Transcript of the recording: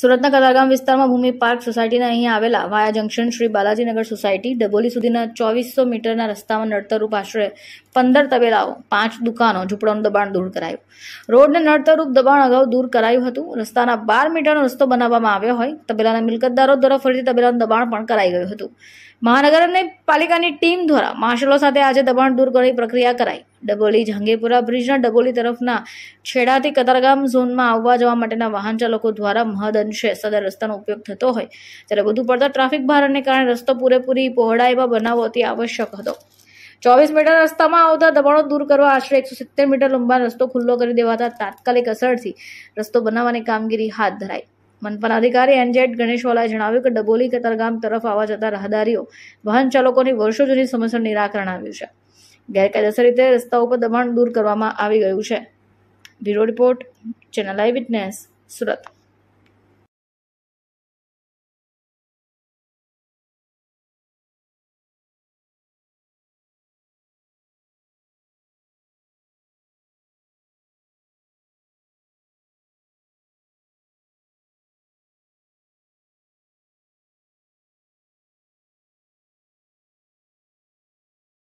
સુરતના કતારગામ વિસ્તારમાં ભૂમિ પાર્ક સોસાયટીના અહીં આવેલા via junction Shri Balajinagar society Daboli સુધીના ચોવીસો મીટરના રસ્તામાં નડતરૂપ આશરે પંદર તબેલાઓ પાંચ દુકાનો ઝૂંપડાનું દબાણ દૂર કરાયું રોડને નડતરરૂપ દબાણ અગાઉ દૂર કરાયું હતું રસ્તાના બાર મીટરનો રસ્તો બનાવવામાં આવ્યો હોય તબેલાના મિલકતદારો દ્વારા ફરીથી તબેલાનું દબાણ પણ કરાઈ ગયું હતું મહાનગર અને પાલિકાની ટીમ દ્વારા માર્શલો સાથે આજે દબાણ દૂર કરી પ્રક્રિયા કરાઈ ડબોલી જાંગેપુરા બ્રિજના ડબોલી તરફના છેડાથી કતારગામ ઝોનમાં આવવા જવા માટેના વાહન ચાલકો દ્વારા મહદઅંશે સદર રસ્તાનો ઉપયોગ થતો હોય ત્યારે વધુ પડતા ટ્રાફિક ભારણને કારણે રસ્તો પૂરેપૂરી એવા બનાવો અતિ આવશ્યક હતો ચોવીસ મીટર રસ્તામાં આવતા દબાણો દૂર કરવા આશરે એકસો સિત્તેર મીટર લાંબા રસ્તો ખુલ્લો કરી દેવાતા તાત્કાલિક અસરથી રસ્તો બનાવવાની કામગીરી હાથ ધરાઈ મનપા અધિકારી એનજેડ ગણેશવાલાએ જણાવ્યું કે ડબોલી કતારગામ તરફ આવવા જતા રાહદારીઓ વાહન ચાલકોની વર્ષો જૂની સમસ્યાનું નિરાકરણ આવ્યું છે ગેરકાયદેસર રીતે રસ્તા ઉપર દબાણ દૂર કરવામાં આવી ગયું છે bureau report channel Eyewitness Surat